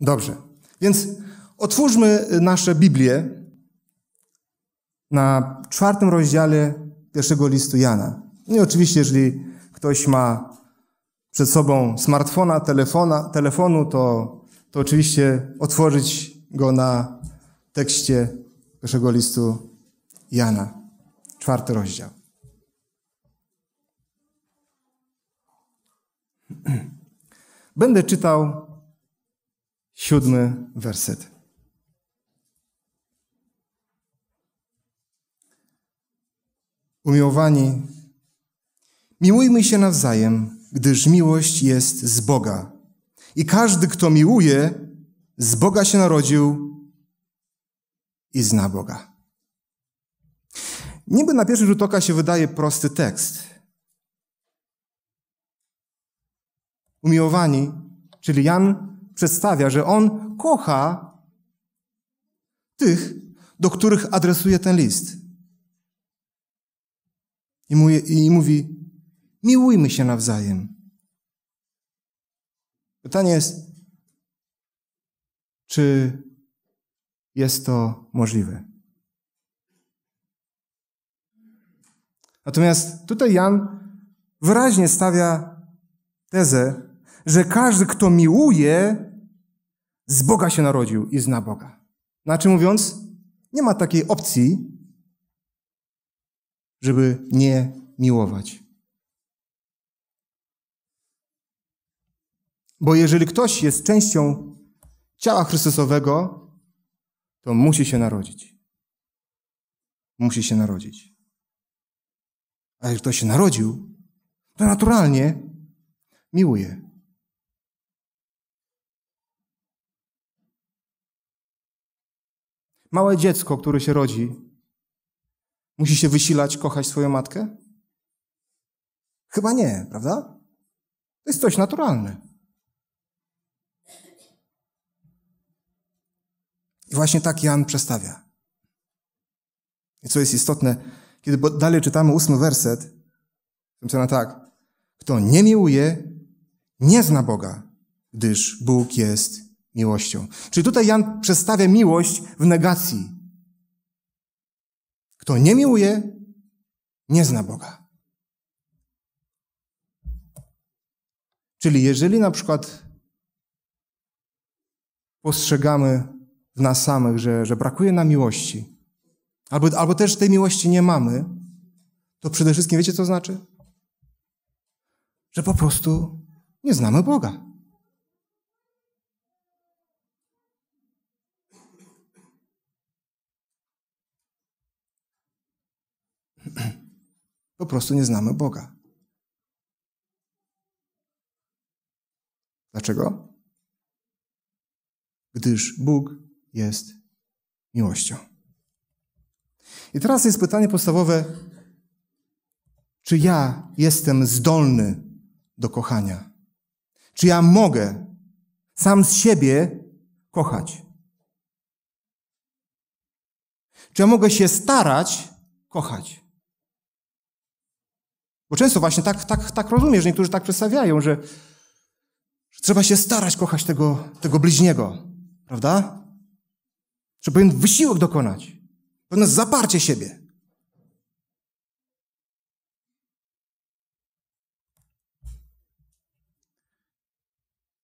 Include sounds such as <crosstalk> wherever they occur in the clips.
Dobrze. Więc otwórzmy nasze Biblię na czwartym rozdziale pierwszego listu Jana. No i oczywiście, jeżeli ktoś ma przed sobą smartfona, telefona, telefonu, to, to oczywiście otworzyć go na tekście pierwszego listu Jana, czwarty rozdział. <clears throat> Będę czytał siódmy werset. Umiłowani, miłujmy się nawzajem, gdyż miłość jest z Boga. I każdy, kto miłuje, z Boga się narodził i zna Boga. Niby na pierwszy rzut oka się wydaje prosty tekst. Umiłowani, czyli Jan przedstawia, że on kocha tych, do których adresuje ten list. I, I mówi, miłujmy się nawzajem. Pytanie jest, czy jest to możliwe? Natomiast tutaj Jan wyraźnie stawia tezę, że każdy, kto miłuje, z Boga się narodził i zna Boga. Znaczy mówiąc, nie ma takiej opcji, żeby nie miłować. Bo jeżeli ktoś jest częścią ciała Chrystusowego, to musi się narodzić. Musi się narodzić. A jak ktoś się narodził, to naturalnie miłuje. Małe dziecko, które się rodzi, musi się wysilać, kochać swoją matkę? Chyba nie, prawda? To jest coś naturalne. I właśnie tak Jan przestawia. I co jest istotne, kiedy dalej czytamy ósmy werset, na tak. Kto nie miłuje, nie zna Boga, gdyż Bóg jest miłością. Czyli tutaj Jan przedstawia miłość w negacji. Kto nie miłuje, nie zna Boga. Czyli jeżeli na przykład postrzegamy w nas samych, że, że brakuje nam miłości, albo, albo też tej miłości nie mamy, to przede wszystkim wiecie, co znaczy? Że po prostu nie znamy Boga. Po prostu nie znamy Boga. Dlaczego? Gdyż Bóg jest miłością. I teraz jest pytanie podstawowe: czy ja jestem zdolny do kochania? Czy ja mogę sam z siebie kochać? Czy ja mogę się starać kochać? Bo często właśnie tak, tak, tak rozumiem, że niektórzy tak przedstawiają, że, że trzeba się starać kochać tego, tego bliźniego, prawda? Że pewien wysiłek dokonać, pewne zaparcie siebie.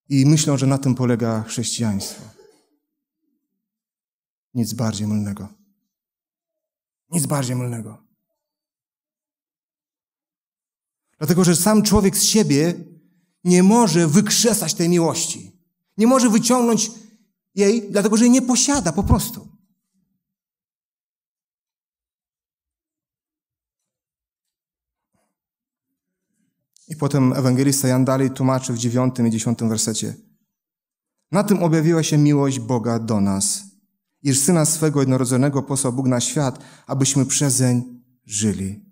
I myślą, że na tym polega chrześcijaństwo. Nic bardziej mylnego. Nic bardziej mylnego. Dlatego, że sam człowiek z siebie nie może wykrzesać tej miłości. Nie może wyciągnąć jej, dlatego że jej nie posiada po prostu. I potem ewangelista Jan dalej tłumaczy w dziewiątym i dziesiątym wersecie. Na tym objawiła się miłość Boga do nas, iż Syna swego jednorodzonego posłał Bóg na świat, abyśmy przezeń żyli.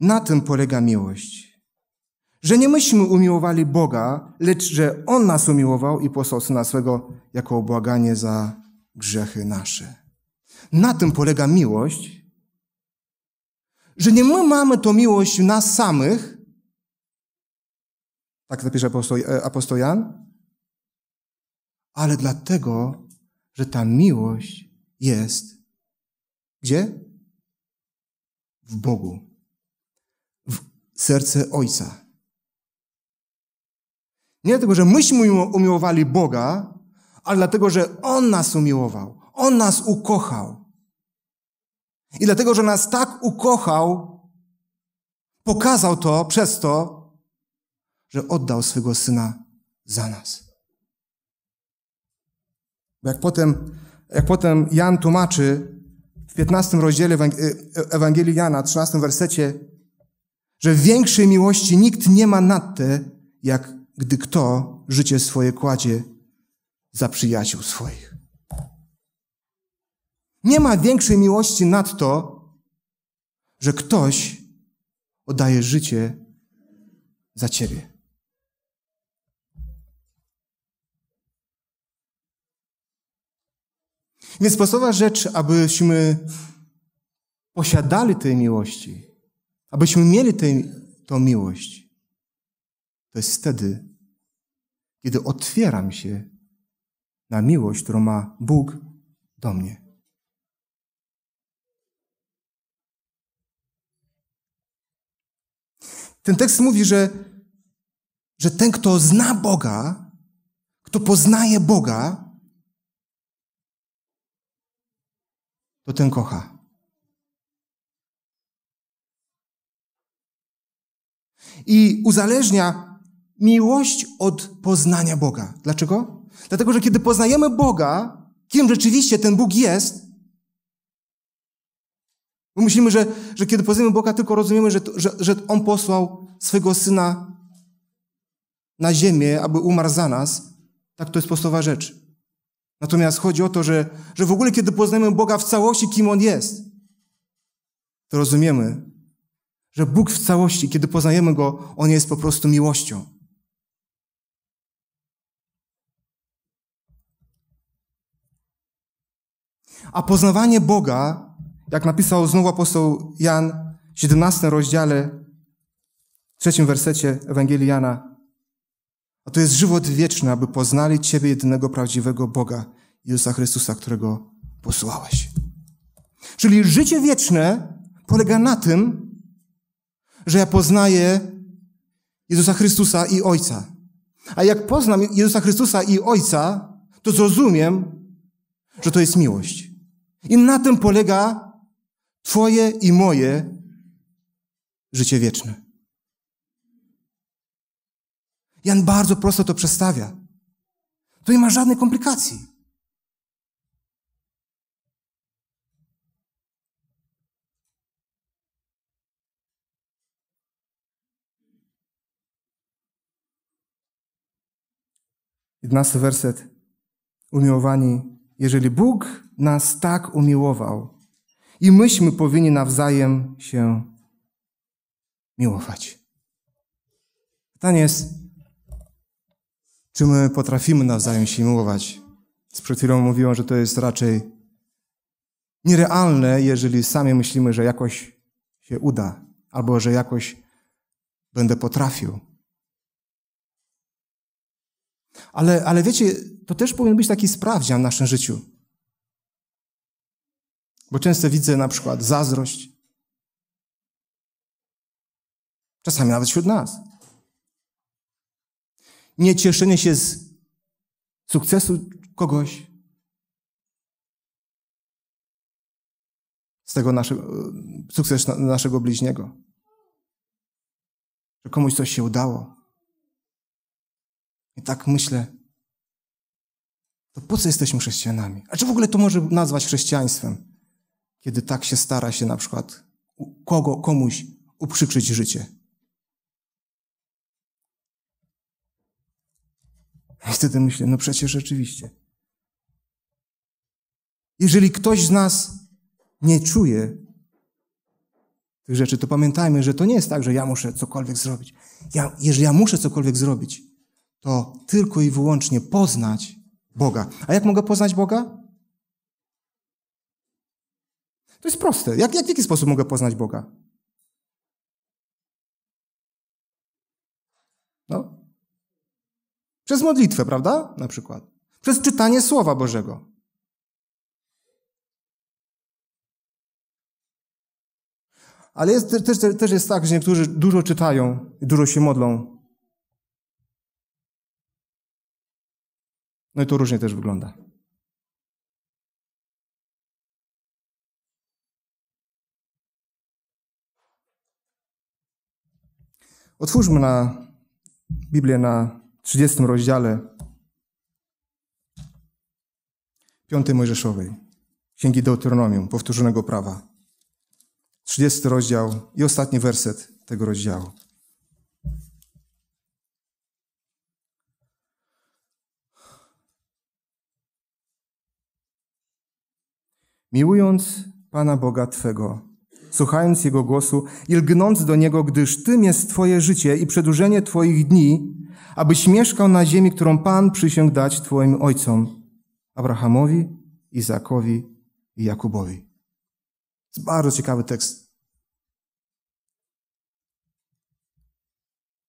Na tym polega miłość. Że nie myśmy umiłowali Boga, lecz że On nas umiłował i posłał Syna swego jako obłaganie za grzechy nasze. Na tym polega miłość, że nie my mamy tą miłość nas samych, tak napisze apostoł, e, apostoł Jan, ale dlatego, że ta miłość jest gdzie? W Bogu serce Ojca. Nie dlatego, że myśmy umiłowali Boga, ale dlatego, że On nas umiłował. On nas ukochał. I dlatego, że nas tak ukochał, pokazał to przez to, że oddał swego Syna za nas. Bo jak potem, jak potem Jan tłumaczy w 15 rozdziale e- Ewangelii Jana, 13 wersecie, że większej miłości nikt nie ma nad te, jak gdy kto życie swoje kładzie za przyjaciół swoich. Nie ma większej miłości nad to, że ktoś oddaje życie za ciebie. Więc podstawowa rzecz, abyśmy posiadali tej miłości, abyśmy mieli tę miłość, to jest wtedy, kiedy otwieram się na miłość, którą ma Bóg do mnie. Ten tekst mówi, że, że ten, kto zna Boga, kto poznaje Boga, to ten kocha. i uzależnia miłość od poznania Boga. Dlaczego? Dlatego, że kiedy poznajemy Boga, kim rzeczywiście ten Bóg jest, my myślimy, że, że kiedy poznajemy Boga, tylko rozumiemy, że, że, że On posłał swego Syna na ziemię, aby umarł za nas. Tak to jest podstawowa rzecz. Natomiast chodzi o to, że, że w ogóle kiedy poznajemy Boga w całości, kim On jest, to rozumiemy, że Bóg w całości, kiedy poznajemy Go, On jest po prostu miłością. A poznawanie Boga, jak napisał znowu apostoł Jan w 17 rozdziale, w trzecim wersecie Ewangelii Jana, a to jest żywot wieczny, aby poznali Ciebie, jedynego prawdziwego Boga, Jezusa Chrystusa, którego posłałeś. Czyli życie wieczne polega na tym, że ja poznaję Jezusa Chrystusa i Ojca. A jak poznam Jezusa Chrystusa i Ojca, to zrozumiem, że to jest miłość. I na tym polega Twoje i moje życie wieczne. Jan bardzo prosto to przestawia. Tu nie ma żadnej komplikacji. 11 werset. Umiłowani, jeżeli Bóg nas tak umiłował, i myśmy powinni nawzajem się miłować. Pytanie jest, czy my potrafimy nawzajem się miłować? Przed chwilą mówiłem, że to jest raczej nierealne, jeżeli sami myślimy, że jakoś się uda, albo że jakoś będę potrafił. Ale, ale wiecie, to też powinien być taki sprawdzian w naszym życiu. Bo często widzę na przykład zazdrość. Czasami nawet wśród nas. Niecieszenie się z sukcesu kogoś. Z tego naszego, sukcesu naszego bliźniego. Że komuś coś się udało. I tak myślę, to po co jesteśmy chrześcijanami? A czy w ogóle to może nazwać chrześcijaństwem, kiedy tak się stara się na przykład kogo, komuś uprzykrzyć życie? I wtedy myślę, no przecież rzeczywiście. Jeżeli ktoś z nas nie czuje tych rzeczy, to pamiętajmy, że to nie jest tak, że ja muszę cokolwiek zrobić. Ja, jeżeli ja muszę cokolwiek zrobić, to tylko i wyłącznie poznać Boga. A jak mogę poznać Boga? To jest proste. Jak, jak w jaki sposób mogę poznać Boga? No. Przez modlitwę, prawda? Na przykład. Przez czytanie Słowa Bożego. Ale jest, też, też jest tak, że niektórzy dużo czytają dużo się modlą, No i to różnie też wygląda. Otwórzmy na Biblię na 30 rozdziale 5 Mojżeszowej, Księgi Deuteronomium, powtórzonego prawa. 30 rozdział i ostatni werset tego rozdziału. miłując Pana Boga Twego, słuchając Jego głosu i lgnąc do Niego, gdyż Tym jest Twoje życie i przedłużenie Twoich dni, abyś mieszkał na ziemi, którą Pan przysiągł dać Twoim ojcom, Abrahamowi, Izakowi i Jakubowi. To jest bardzo ciekawy tekst.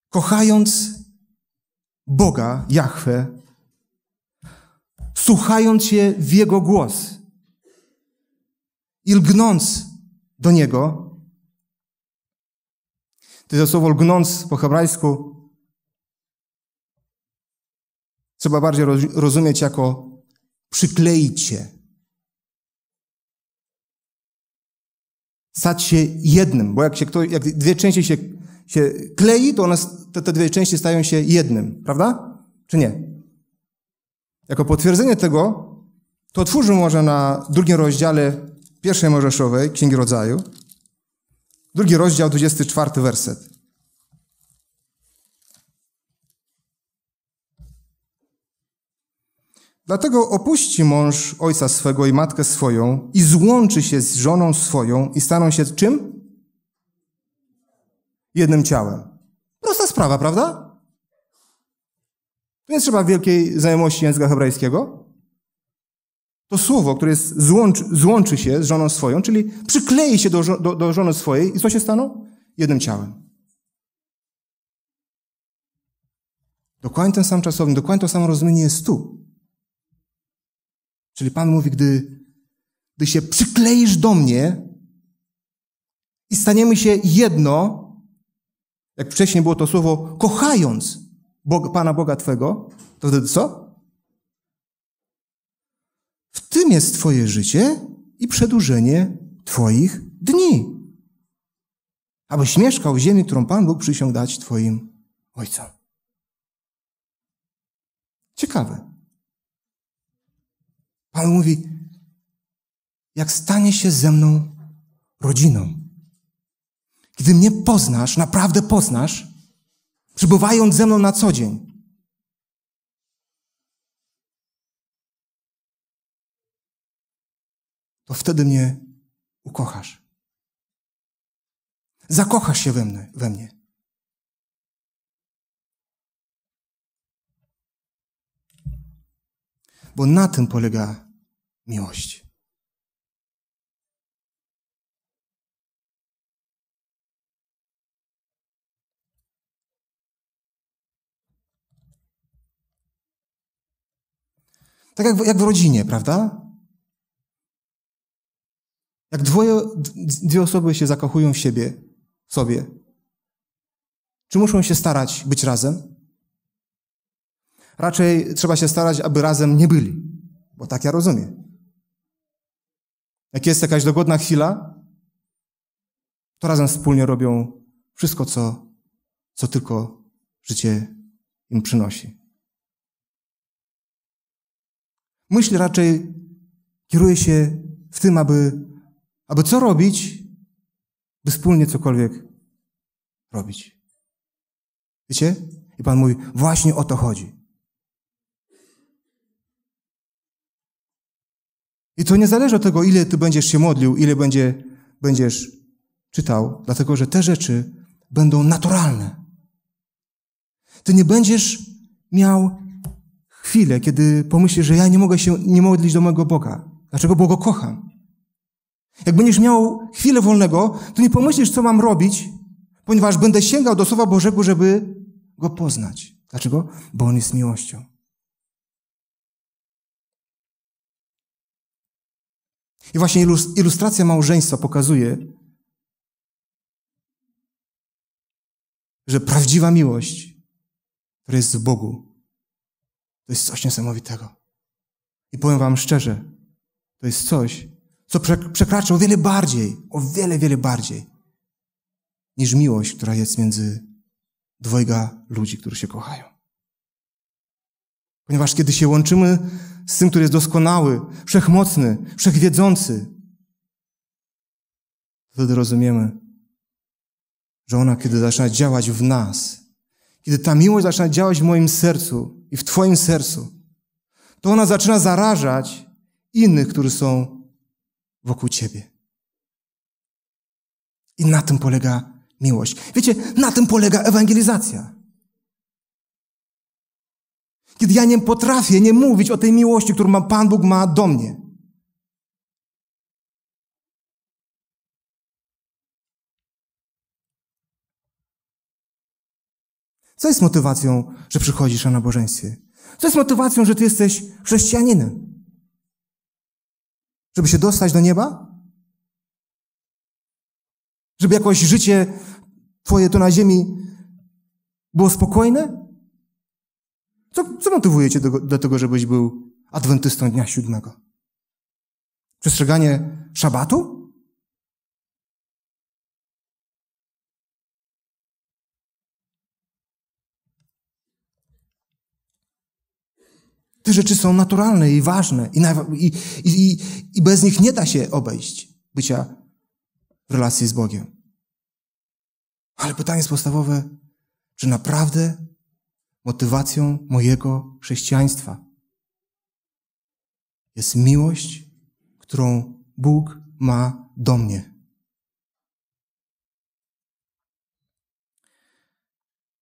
Kochając Boga, Jahwe, słuchając się w Jego głos – i lgnąc do Niego, to jest słowo lgnąc po hebrajsku trzeba bardziej rozumieć jako przyklejcie. Stać się jednym, bo jak, się jak dwie części się, się klei, to one, te, te dwie części stają się jednym, prawda? Czy nie? Jako potwierdzenie tego, to otwórzmy może na drugim rozdziale pierwszej Mojżeszowej, Księgi Rodzaju, drugi rozdział, 24 werset. Dlatego opuści mąż ojca swego i matkę swoją i złączy się z żoną swoją i staną się czym? Jednym ciałem. Prosta sprawa, prawda? Tu nie trzeba wielkiej znajomości języka hebrajskiego. To słowo, które jest, złączy, złączy się z żoną swoją, czyli przyklei się do, do, do żony swojej i co się staną? Jednym ciałem. Dokładnie ten sam czasownik, dokładnie to samo rozumienie jest tu. Czyli Pan mówi, gdy, gdy się przykleisz do mnie i staniemy się jedno, jak wcześniej było to słowo, kochając Boga, Pana Boga Twego, to wtedy co? tym jest Twoje życie i przedłużenie Twoich dni. Abyś mieszkał w ziemi, którą Pan Bóg przysiął dać Twoim ojcom. Ciekawe. Pan mówi, jak stanie się ze mną rodziną. Gdy mnie poznasz, naprawdę poznasz, przybywając ze mną na co dzień, to wtedy mnie ukochasz. Zakochasz się we mnie. We mnie. Bo na tym polega miłość. Tak jak w, jak w rodzinie, prawda? Jak dwoje, dwie osoby się zakochują w siebie, w sobie, czy muszą się starać być razem? Raczej trzeba się starać, aby razem nie byli, bo tak ja rozumiem. Jak jest jakaś dogodna chwila, to razem wspólnie robią wszystko, co, co tylko życie im przynosi. Myśl raczej kieruje się w tym, aby aby co robić? By wspólnie cokolwiek robić. Wiecie? I Pan mówi, właśnie o to chodzi. I to nie zależy od tego, ile ty będziesz się modlił, ile będzie, będziesz czytał, dlatego że te rzeczy będą naturalne. Ty nie będziesz miał chwilę, kiedy pomyślisz, że ja nie mogę się nie modlić do mojego Boga. Dlaczego? Bo go kocham. Jak będziesz miał chwilę wolnego, to nie pomyślisz, co mam robić, ponieważ będę sięgał do Słowa Bożego, żeby go poznać. Dlaczego? Bo on jest miłością. I właśnie ilustracja małżeństwa pokazuje, że prawdziwa miłość, która jest w Bogu, to jest coś niesamowitego. I powiem Wam szczerze, to jest coś, co przekracza o wiele bardziej, o wiele, wiele bardziej, niż miłość, która jest między dwojga ludzi, którzy się kochają. Ponieważ kiedy się łączymy z tym, który jest doskonały, wszechmocny, wszechwiedzący, wtedy rozumiemy, że ona, kiedy zaczyna działać w nas, kiedy ta miłość zaczyna działać w moim sercu i w Twoim sercu, to ona zaczyna zarażać innych, którzy są wokół Ciebie. I na tym polega miłość. Wiecie, na tym polega ewangelizacja. Kiedy ja nie potrafię nie mówić o tej miłości, którą Pan Bóg ma do mnie. Co jest motywacją, że przychodzisz na nabożeństwie? Co jest motywacją, że ty jesteś chrześcijaninem? Żeby się dostać do nieba? Żeby jakoś życie Twoje tu na ziemi było spokojne? Co, co motywuje Cię do, do tego, żebyś był adwentystą dnia siódmego? Przestrzeganie szabatu? Te rzeczy są naturalne i ważne i, i, i, i bez nich nie da się obejść bycia w relacji z Bogiem. Ale pytanie jest podstawowe, czy naprawdę motywacją mojego chrześcijaństwa jest miłość, którą Bóg ma do mnie.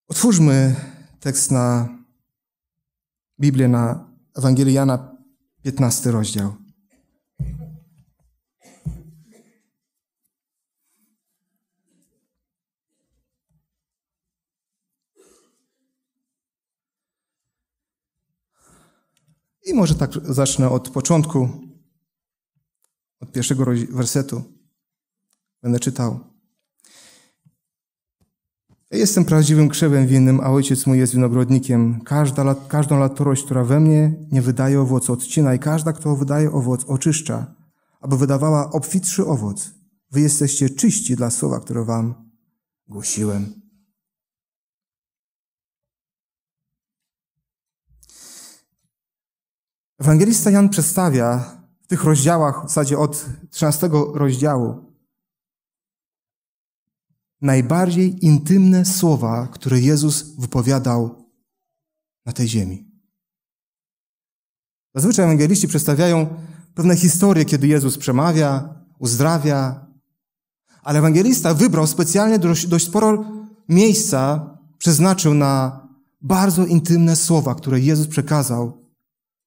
Otwórzmy tekst na Biblię na Ewangelii Jana, 15 rozdział. I może tak zacznę od początku, od pierwszego wersetu. Będę czytał. Ja jestem prawdziwym krzewem winnym, a ojciec mój jest winogrodnikiem. Każda każdą latorość, która we mnie nie wydaje owocu, odcina i każda, która wydaje owoc, oczyszcza, aby wydawała obfitszy owoc. Wy jesteście czyści dla słowa, które wam głosiłem. Ewangelista Jan przedstawia w tych rozdziałach, w zasadzie od 13 rozdziału, najbardziej intymne słowa, które Jezus wypowiadał na tej ziemi. Zazwyczaj ewangeliści przedstawiają pewne historie, kiedy Jezus przemawia, uzdrawia, ale ewangelista wybrał specjalnie dość, dość sporo miejsca, przeznaczył na bardzo intymne słowa, które Jezus przekazał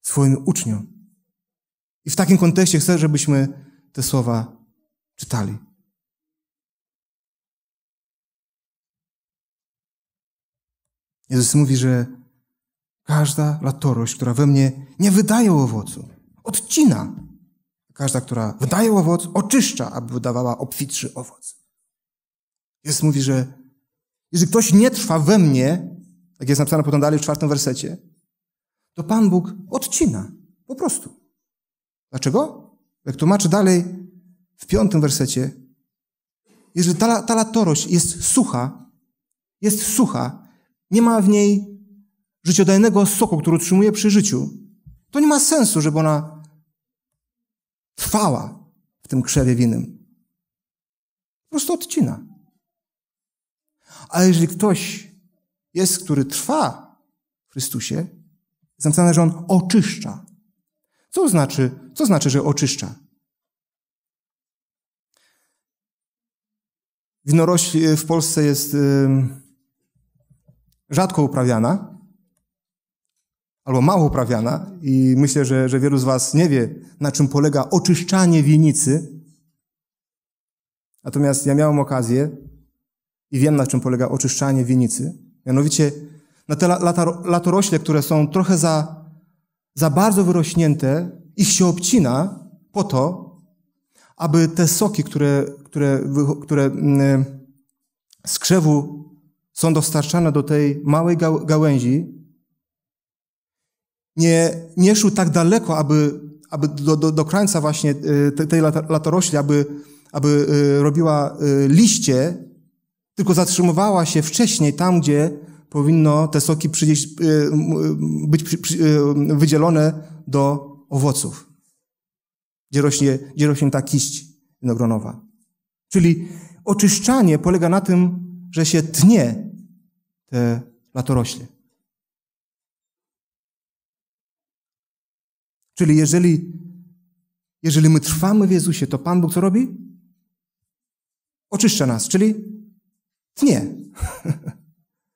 swoim uczniom. I w takim kontekście chcę, żebyśmy te słowa czytali. Jezus mówi, że każda latorość, która we mnie nie wydaje owocu, odcina. Każda, która wydaje owoc, oczyszcza, aby wydawała obfitszy owoc. Jezus mówi, że jeżeli ktoś nie trwa we mnie, jak jest napisane potem dalej w czwartym wersecie, to Pan Bóg odcina. Po prostu. Dlaczego? Jak tłumaczę dalej w piątym wersecie, jeżeli ta, ta latorość jest sucha, jest sucha, nie ma w niej życiodajnego soku, który utrzymuje przy życiu, to nie ma sensu, żeby ona trwała w tym krzewie winnym. Po prostu odcina. Ale jeżeli ktoś jest, który trwa w Chrystusie, jest napisane, że on oczyszcza. Co znaczy, co znaczy, że oczyszcza? Winorośli w Polsce jest. Yy rzadko uprawiana albo mało uprawiana i myślę, że, że wielu z was nie wie, na czym polega oczyszczanie winicy, Natomiast ja miałem okazję i wiem, na czym polega oczyszczanie winicy, Mianowicie na te latorośle, które są trochę za, za bardzo wyrośnięte, ich się obcina po to, aby te soki, które, które, które mm, z krzewu są dostarczane do tej małej gałęzi, nie, nie szły tak daleko, aby, aby do, do, do krańca właśnie y, tej latorośli, aby, aby y, robiła y, liście, tylko zatrzymywała się wcześniej tam, gdzie powinno te soki przynieść, być wydzielone do owoców, gdzie rośnie, gdzie rośnie ta kiść winogronowa. Czyli oczyszczanie polega na tym, że się tnie te latorośle. Czyli jeżeli, jeżeli my trwamy w Jezusie, to Pan Bóg co robi? Oczyszcza nas, czyli tnie.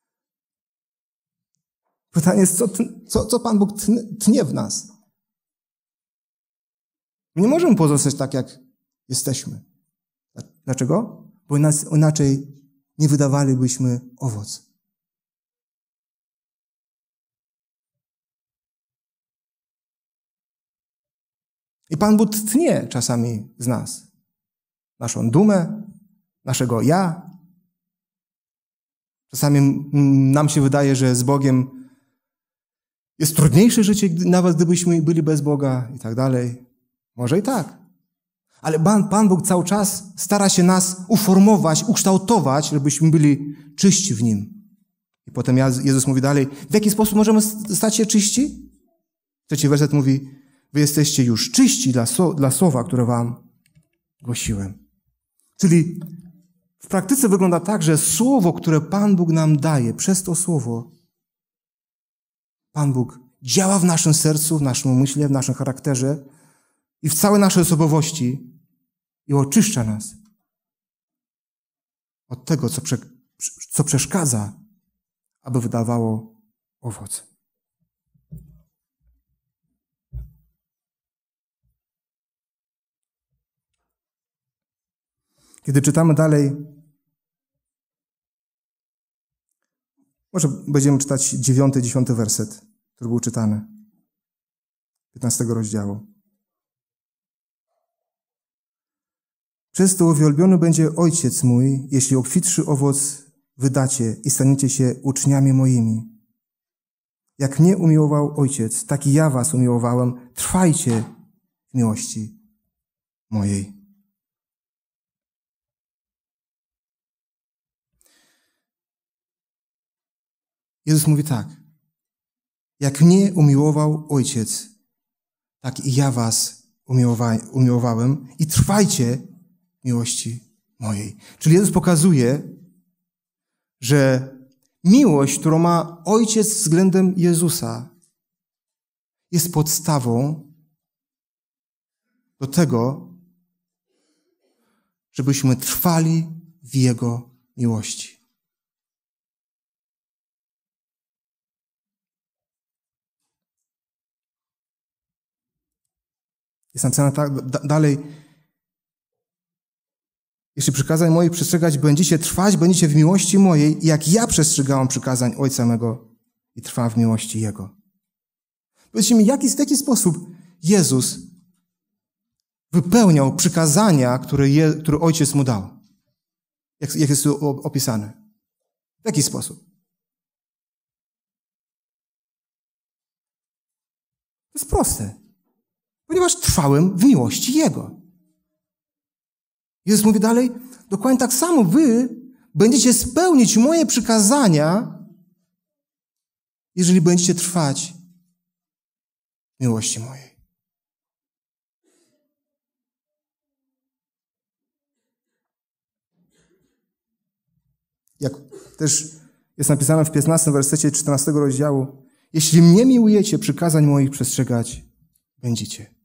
<laughs> Pytanie jest, co, co, co Pan Bóg tnie w nas? My nie możemy pozostać tak, jak jesteśmy. Dlaczego? Bo inaczej nie wydawalibyśmy owoc. I Pan Bóg tnie czasami z nas naszą dumę, naszego ja. Czasami nam się wydaje, że z Bogiem jest trudniejsze życie, nawet gdybyśmy byli bez Boga i tak dalej. Może i tak. Ale Pan, Pan Bóg cały czas stara się nas uformować, ukształtować, żebyśmy byli czyści w Nim. I potem Jezus mówi dalej, w jaki sposób możemy stać się czyści? Trzeci werset mówi, Wy jesteście już czyści dla, so, dla słowa, które wam głosiłem. Czyli w praktyce wygląda tak, że słowo, które Pan Bóg nam daje, przez to słowo Pan Bóg działa w naszym sercu, w naszym umyśle, w naszym charakterze i w całej naszej osobowości i oczyszcza nas od tego, co, prze, co przeszkadza, aby wydawało owoce. Kiedy czytamy dalej, może będziemy czytać dziewiąty, dziesiąty werset, który był czytany, 15 rozdziału. Przez to uwielbiony będzie Ojciec mój, jeśli obfitszy owoc wydacie i staniecie się uczniami moimi. Jak mnie umiłował Ojciec, tak i ja was umiłowałem. Trwajcie w miłości mojej. Jezus mówi tak. Jak mnie umiłował Ojciec, tak i ja was umiłowa umiłowałem i trwajcie miłości mojej. Czyli Jezus pokazuje, że miłość, którą ma Ojciec względem Jezusa, jest podstawą do tego, żebyśmy trwali w Jego miłości. Jest napisane tak da, dalej. Jeśli przykazań moich przestrzegać będziecie, trwać będziecie w miłości mojej, jak ja przestrzegałam przykazań Ojca mego i trwa w miłości Jego. Powiedzcie mi, jaki, w jaki sposób Jezus wypełniał przykazania, które, je, które Ojciec mu dał? Jak, jak jest tu opisane? W jaki sposób? To jest proste ponieważ trwałem w miłości Jego. Jezus mówi dalej, dokładnie tak samo wy będziecie spełnić moje przykazania, jeżeli będziecie trwać w miłości mojej. Jak też jest napisane w 15 wersecie 14 rozdziału, jeśli mnie miłujecie, przykazań moich przestrzegać będziecie.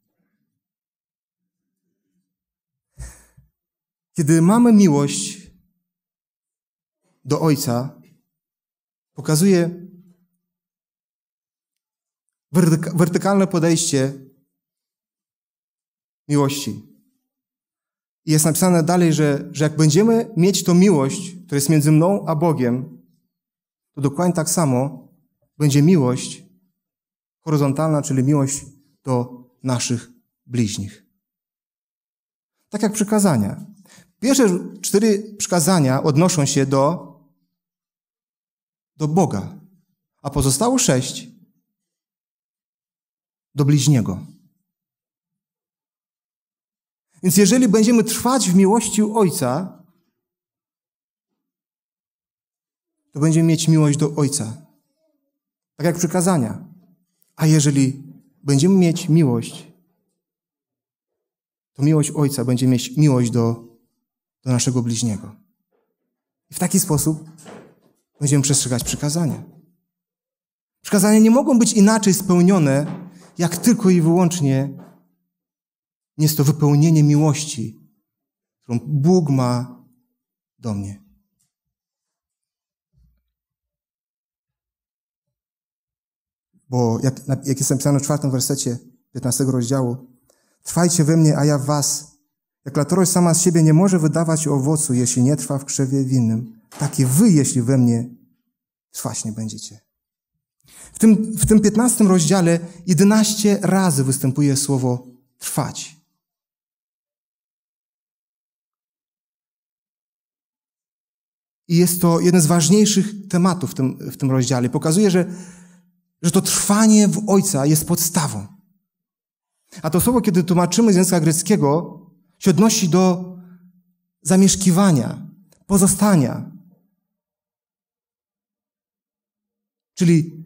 Kiedy mamy miłość do Ojca, pokazuje wertykalne podejście miłości. I jest napisane dalej, że, że jak będziemy mieć tą miłość, która jest między mną a Bogiem, to dokładnie tak samo będzie miłość horyzontalna, czyli miłość do naszych bliźnich. Tak jak przykazania. Pierwsze cztery przykazania odnoszą się do, do Boga, a pozostało sześć do bliźniego. Więc jeżeli będziemy trwać w miłości Ojca, to będziemy mieć miłość do Ojca. Tak jak przykazania. A jeżeli będziemy mieć miłość, to miłość Ojca będzie mieć miłość do do naszego bliźniego. I w taki sposób będziemy przestrzegać przykazania. Przykazania nie mogą być inaczej spełnione, jak tylko i wyłącznie jest to wypełnienie miłości, którą Bóg ma do mnie. Bo jak, jak jest napisane w czwartym wersecie 15 rozdziału, trwajcie we mnie, a ja w was, Deklaratorość sama z siebie nie może wydawać owocu, jeśli nie trwa w krzewie winnym. Takie wy, jeśli we mnie trwać nie będziecie. W tym, w tym 15 rozdziale 11 razy występuje słowo trwać. I jest to jeden z ważniejszych tematów w tym, w tym rozdziale. Pokazuje, że, że to trwanie w Ojca jest podstawą. A to słowo, kiedy tłumaczymy z języka greckiego, się odnosi do zamieszkiwania, pozostania. Czyli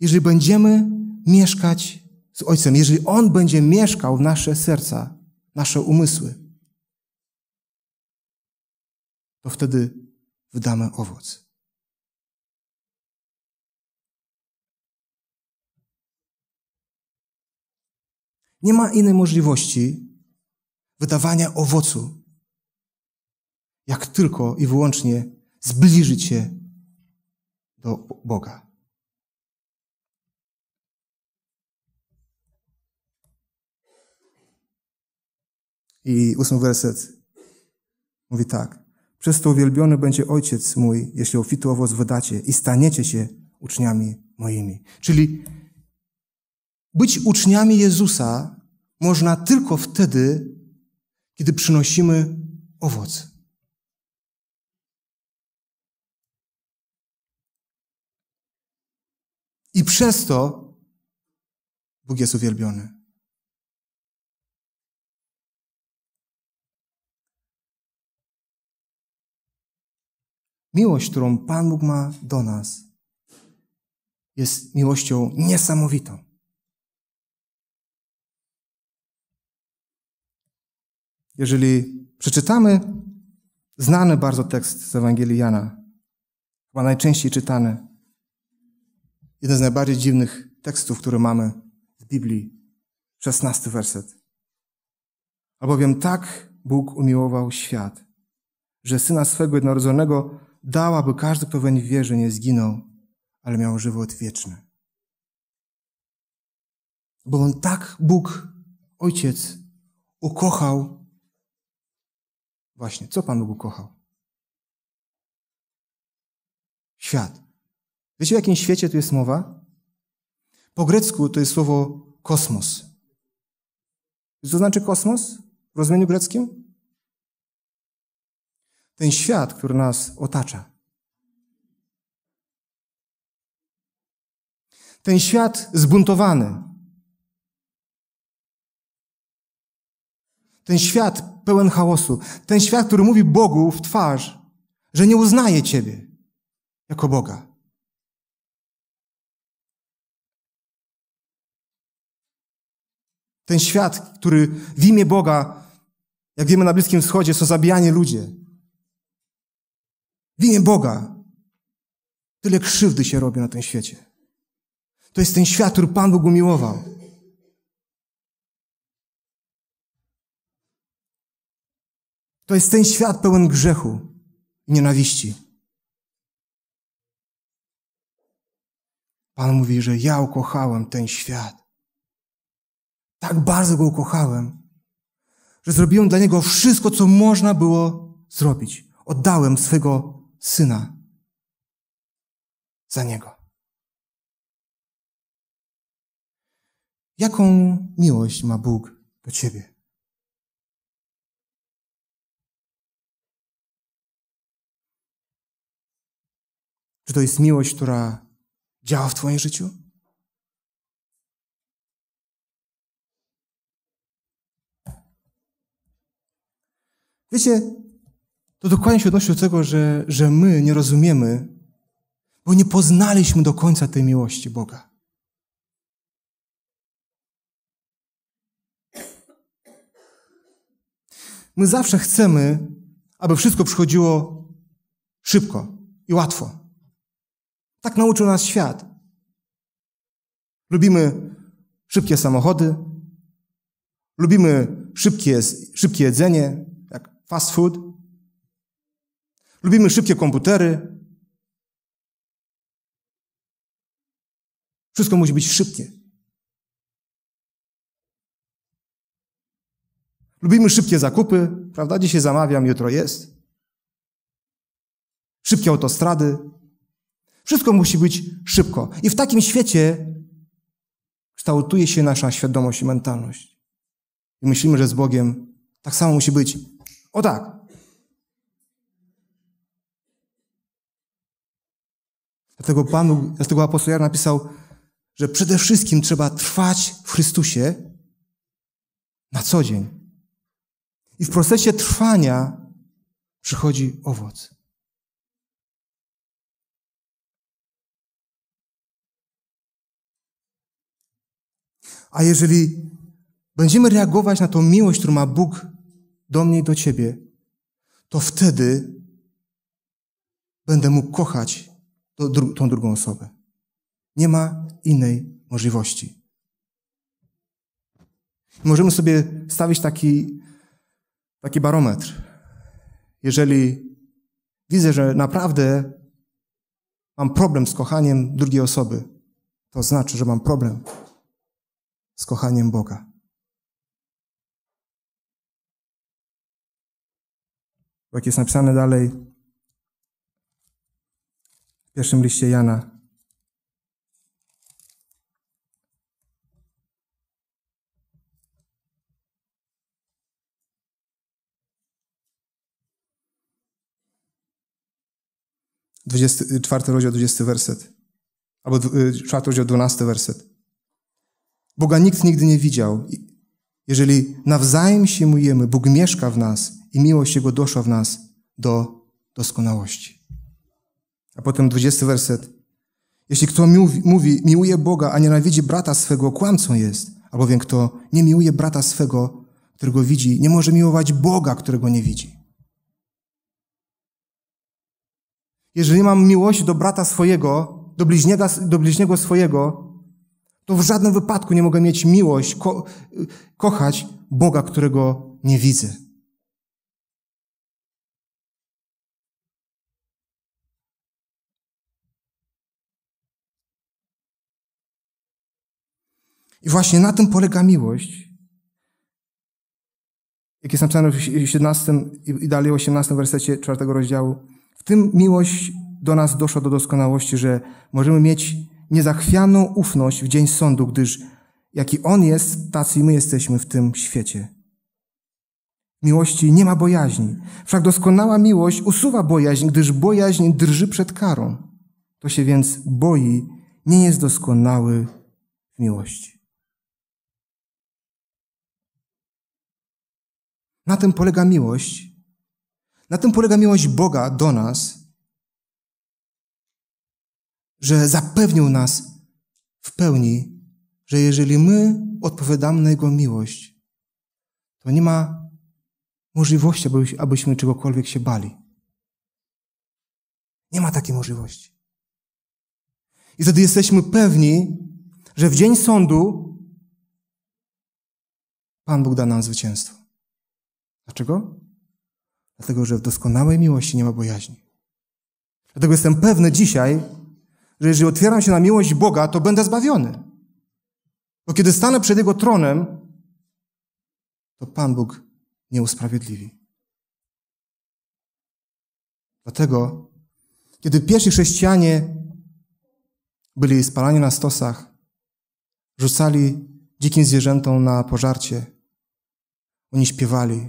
jeżeli będziemy mieszkać z Ojcem, jeżeli On będzie mieszkał w nasze serca, nasze umysły, to wtedy wydamy owoc. Nie ma innej możliwości, wydawania owocu, jak tylko i wyłącznie zbliżyć się do Boga. I ósmy werset mówi tak. Przez to uwielbiony będzie Ojciec mój, jeśli ofity owoc wydacie i staniecie się uczniami moimi. Czyli być uczniami Jezusa można tylko wtedy, kiedy przynosimy owoc. I przez to Bóg jest uwielbiony. Miłość, którą Pan Bóg ma do nas, jest miłością niesamowitą. Jeżeli przeczytamy znany bardzo tekst z Ewangelii Jana, chyba najczęściej czytany, jeden z najbardziej dziwnych tekstów, który mamy w Biblii, 16 werset. Albowiem tak Bóg umiłował świat, że Syna swego jednorodzonego dał, aby każdy, kto weń wierzy, nie zginął, ale miał żywot wieczny. Bo on tak Bóg, Ojciec, ukochał Właśnie, co Pan Bóg ukochał? Świat. Wiecie, o jakim świecie tu jest mowa? Po grecku to jest słowo kosmos. Co znaczy kosmos w rozumieniu greckim? Ten świat, który nas otacza. Ten świat zbuntowany, Ten świat pełen chaosu. Ten świat, który mówi Bogu w twarz, że nie uznaje Ciebie jako Boga. Ten świat, który w imię Boga, jak wiemy na Bliskim Wschodzie, są zabijani ludzie. W imię Boga. Tyle krzywdy się robi na tym świecie. To jest ten świat, który Pan Bóg umiłował. To jest ten świat pełen grzechu i nienawiści. Pan mówi, że ja ukochałem ten świat. Tak bardzo go ukochałem, że zrobiłem dla niego wszystko, co można było zrobić. Oddałem swego syna za niego. Jaką miłość ma Bóg do ciebie? Czy to jest miłość, która działa w Twoim życiu? Wiecie, to dokładnie się odnosi do tego, że, że my nie rozumiemy, bo nie poznaliśmy do końca tej miłości Boga. My zawsze chcemy, aby wszystko przychodziło szybko i łatwo. Tak nauczył nas świat. Lubimy szybkie samochody, lubimy szybkie, szybkie jedzenie, jak fast food, lubimy szybkie komputery. Wszystko musi być szybkie. Lubimy szybkie zakupy, prawda? Dzisiaj zamawiam, jutro jest. Szybkie autostrady, wszystko musi być szybko. I w takim świecie kształtuje się nasza świadomość i mentalność. I myślimy, że z Bogiem tak samo musi być. O tak. Dlatego Panu, dlatego apostoł Jan napisał, że przede wszystkim trzeba trwać w Chrystusie na co dzień. I w procesie trwania przychodzi owoc. A jeżeli będziemy reagować na tą miłość, którą ma Bóg do mnie i do ciebie, to wtedy będę mógł kochać tą drugą osobę. Nie ma innej możliwości. Możemy sobie stawić taki, taki barometr. Jeżeli widzę, że naprawdę mam problem z kochaniem drugiej osoby, to znaczy, że mam problem z kochaniem Boga. Bo jak jest napisane dalej w pierwszym liście Jana, czwarty rozdział, dwudziesty werset. Albo y, czwarty rozdział, 12 werset. Boga nikt nigdy nie widział. Jeżeli nawzajem się mujemy, Bóg mieszka w nas i miłość Jego doszła w nas do doskonałości. A potem dwudziesty werset. Jeśli kto mówi, mówi, miłuje Boga, a nienawidzi brata swego, kłamcą jest. Albowiem kto nie miłuje brata swego, którego widzi, nie może miłować Boga, którego nie widzi. Jeżeli mam miłość do brata swojego, do bliźniego, do bliźniego swojego, to w żadnym wypadku nie mogę mieć miłość, ko kochać Boga, którego nie widzę. I właśnie na tym polega miłość. Jak jest napisane w 17 i dalej 18 wersecie 4 rozdziału. W tym miłość do nas doszła do doskonałości, że możemy mieć niezachwianą ufność w dzień sądu, gdyż jaki On jest, tacy my jesteśmy w tym świecie. Miłości nie ma bojaźni, wszak doskonała miłość usuwa bojaźń, gdyż bojaźń drży przed karą. To się więc boi, nie jest doskonały w miłości. Na tym polega miłość. Na tym polega miłość Boga do nas, że zapewnił nas w pełni, że jeżeli my odpowiadamy na Jego miłość, to nie ma możliwości, abyśmy czegokolwiek się bali. Nie ma takiej możliwości. I wtedy jesteśmy pewni, że w dzień sądu Pan Bóg da nam zwycięstwo. Dlaczego? Dlatego, że w doskonałej miłości nie ma bojaźni. Dlatego jestem pewny dzisiaj, że jeżeli otwieram się na miłość Boga, to będę zbawiony. Bo kiedy stanę przed Jego tronem, to Pan Bóg nie usprawiedliwi. Dlatego, kiedy pierwsi chrześcijanie byli spalani na stosach, rzucali dzikim zwierzętom na pożarcie, oni śpiewali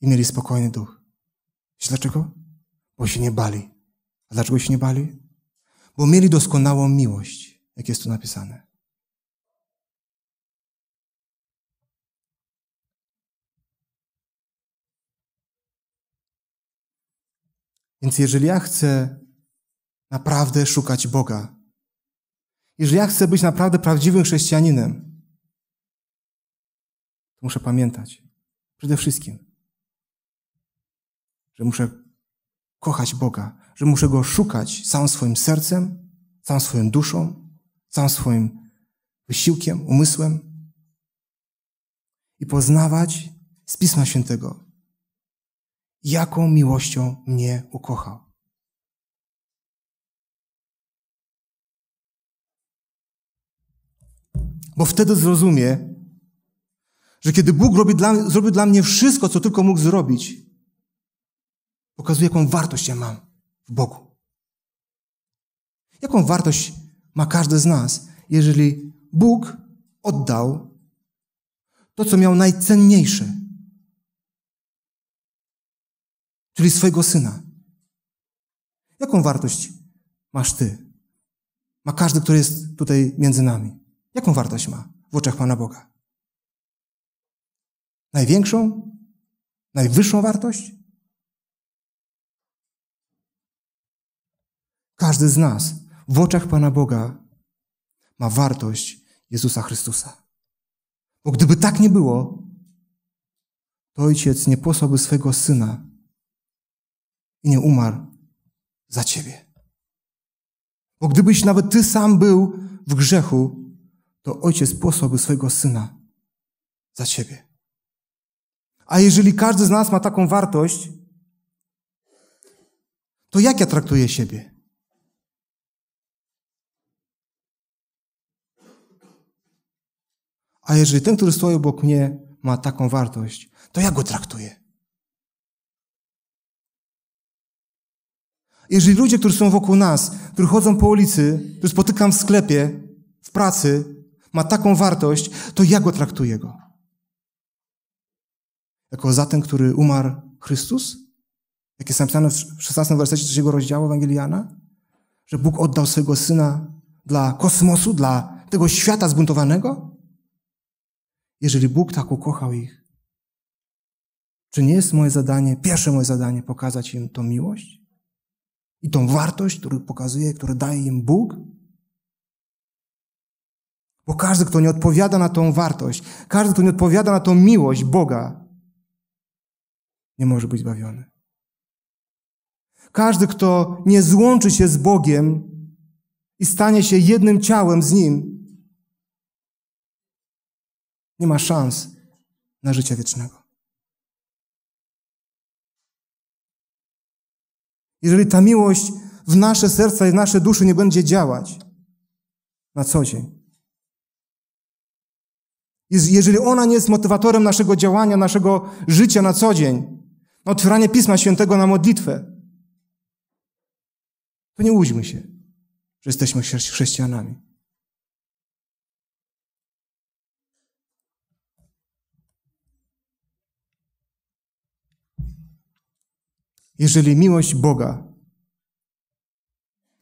i mieli spokojny duch. Wiesz dlaczego? Bo się nie bali. A dlaczego się nie bali? Bo mieli doskonałą miłość, jak jest tu napisane. Więc jeżeli ja chcę naprawdę szukać Boga, jeżeli ja chcę być naprawdę prawdziwym chrześcijaninem, to muszę pamiętać przede wszystkim, że muszę kochać Boga, że muszę go szukać sam swoim sercem, sam swoją duszą, sam swoim wysiłkiem, umysłem i poznawać z Pisma Świętego, jaką miłością mnie ukochał. Bo wtedy zrozumie, że kiedy Bóg robi dla, zrobił dla mnie wszystko, co tylko mógł zrobić, pokazuje, jaką wartość ja mam w Bogu. Jaką wartość ma każdy z nas, jeżeli Bóg oddał to, co miał najcenniejsze, czyli swojego syna? Jaką wartość masz ty? Ma każdy, który jest tutaj między nami. Jaką wartość ma w oczach Pana Boga? Największą? Najwyższą wartość? Każdy z nas w oczach Pana Boga ma wartość Jezusa Chrystusa. Bo gdyby tak nie było, to ojciec nie posłałby swego syna i nie umarł za ciebie. Bo gdybyś nawet ty sam był w grzechu, to ojciec posłałby swojego syna za ciebie. A jeżeli każdy z nas ma taką wartość, to jak ja traktuję siebie? A jeżeli ten, który stoi obok mnie, ma taką wartość, to ja go traktuję. Jeżeli ludzie, którzy są wokół nas, którzy chodzą po ulicy, którzy spotykam w sklepie, w pracy, ma taką wartość, to ja go traktuję go. Jako za ten, który umarł Chrystus? Jak jest napisane w 16 wersecie 3 rozdziału Ewangeliana? Że Bóg oddał swojego Syna dla kosmosu, dla tego świata zbuntowanego? jeżeli Bóg tak ukochał ich, czy nie jest moje zadanie, pierwsze moje zadanie, pokazać im tą miłość i tą wartość, którą pokazuje, którą daje im Bóg? Bo każdy, kto nie odpowiada na tą wartość, każdy, kto nie odpowiada na tą miłość Boga, nie może być zbawiony. Każdy, kto nie złączy się z Bogiem i stanie się jednym ciałem z Nim, nie ma szans na życie wiecznego. Jeżeli ta miłość w nasze serca i w nasze dusze nie będzie działać na co dzień, jeżeli ona nie jest motywatorem naszego działania, naszego życia na co dzień, na otwieranie Pisma Świętego na modlitwę, to nie łudźmy się, że jesteśmy chrześcijanami. jeżeli miłość Boga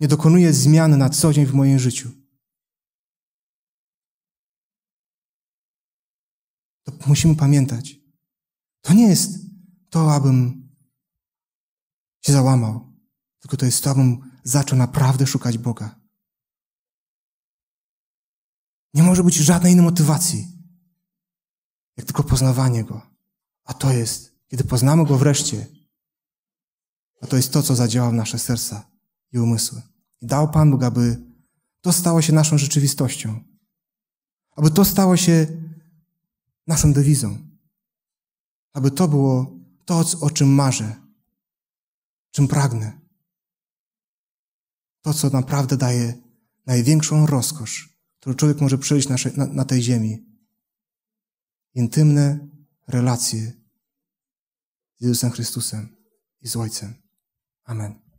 nie dokonuje zmian na co dzień w moim życiu, to musimy pamiętać, to nie jest to, abym się załamał, tylko to jest to, abym zaczął naprawdę szukać Boga. Nie może być żadnej innej motywacji, jak tylko poznawanie Go. A to jest, kiedy poznamy Go wreszcie, a to jest to, co zadziała w nasze serca i umysły. I dał Pan Bóg, aby to stało się naszą rzeczywistością, aby to stało się naszą dewizą, aby to było to, o czym marzę, czym pragnę. To, co naprawdę daje największą rozkosz, którą człowiek może przeżyć na, na tej ziemi. Intymne relacje z Jezusem Chrystusem i z Ojcem. Amen.